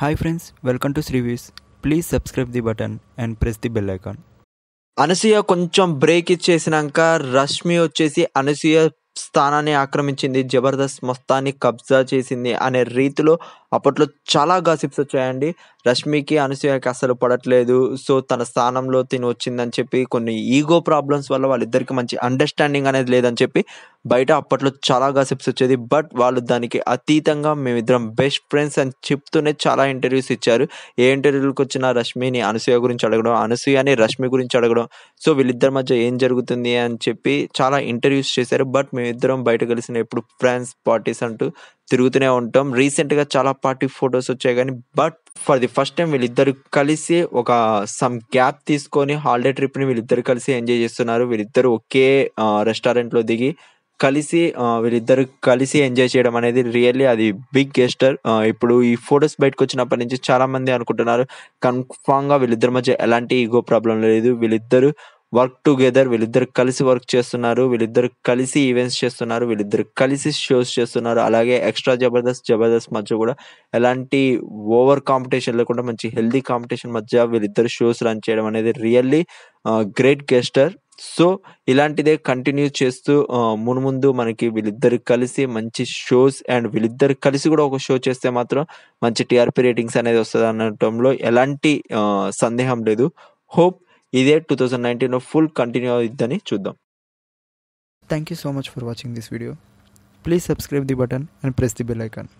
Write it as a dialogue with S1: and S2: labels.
S1: hi friends welcome to Srivees please subscribe the button and press the bell icon Anasuya కొంచెం break ఇచ్చేసినాక Rashmi వచ్చేసి అనసూయ స్థానాన్ని ఆక్రమించింది జబర్దస్త్ మొత్తాన్ని కబ్జా చేసింది అనే రీతిలో అప్పట్లో చాలా గాసిప్స్ వచ్చాయండి రష్మికి అనసూయకి అసలు పడట్లేదు సో తన స్థానంలో తిని వచ్చిందని చెప్పి కొన్ని ఈగో ప్రాబ్లమ్స్ వల్ల వాళ్ళిద్దరికి మంచి అండర్స్టాండింగ్ అనేది లేదని చెప్పి బయట అప్పట్లో చాలా గాసిప్స్ వచ్చేది బట్ వాళ్ళు దానికి అతీతంగా మేమిద్దరం బెస్ట్ ఫ్రెండ్స్ అని చెప్తూనే చాలా ఇంటర్వ్యూస్ ఇచ్చారు ఏ ఇంటర్వ్యూలకు వచ్చిన రష్మిని అనసూయ గురించి అడగడం అనసూయని రష్మి గురించి అడగడం సో వీళ్ళిద్దరి మధ్య ఏం జరుగుతుంది అని చెప్పి చాలా ఇంటర్వ్యూస్ చేశారు బట్ మేమిద్దరం బయట కలిసిన ఎప్పుడు ఫ్రెండ్స్ పార్టీస్ అంటూ తిరుగుతూనే ఉంటాం రీసెంట్గా చాలా పార్టీ ఫొటోస్ వచ్చాయి కానీ but for the first time వీళ్ళిద్దరు కలిసి ఒక సమ్ గ్యాప్ తీసుకొని హాలిడే ట్రిప్ని వీళ్ళిద్దరు కలిసి ఎంజాయ్ చేస్తున్నారు వీళ్ళిద్దరు ఒకే రెస్టారెంట్లో దిగి కలిసి వీళ్ళిద్దరు కలిసి ఎంజాయ్ చేయడం అనేది రియల్లీ అది బిగ్ గెస్టర్ ఇప్పుడు ఈ ఫొటోస్ బయటకు వచ్చినప్పటి నుంచి చాలా మంది అనుకుంటున్నారు కన్ఫామ్గా వీళ్ళిద్దరి మధ్య ఎలాంటి ఈగో ప్రాబ్లం లేదు వీళ్ళిద్దరు వర్క్ టుగెదర్ వీళ్ళిద్దరు కలిసి వర్క్ చేస్తున్నారు వీళ్ళిద్దరు కలిసి ఈవెంట్స్ చేస్తున్నారు వీళ్ళిద్దరు కలిసి షోస్ చేస్తున్నారు అలాగే ఎక్స్ట్రా జబర్దస్త్ జబర్దస్త్ మధ్య కూడా ఎలాంటి ఓవర్ కాంపిటీషన్ లేకుండా మంచి హెల్దీ కాంపిటీషన్ మధ్య వీళ్ళిద్దరు షోస్ రన్ చేయడం అనేది రియల్లీ గ్రేట్ గెస్టర్ సో ఇలాంటిదే కంటిన్యూ చేస్తూ మునుముందు మనకి వీళ్ళిద్దరు కలిసి మంచి షోస్ అండ్ వీళ్ళిద్దరు కలిసి కూడా ఒక షో చేస్తే మాత్రం మంచి టీఆర్పీ రేటింగ్స్ అనేది వస్తుంది అనటంలో ఎలాంటి సందేహం లేదు హోప్ ఇదే టూ థౌజండ్ నైన్టీన్లో ఫుల్ కంటిన్యూ అవుద్దని చూద్దాం thank you so much for watching this video please subscribe the button and press the bell icon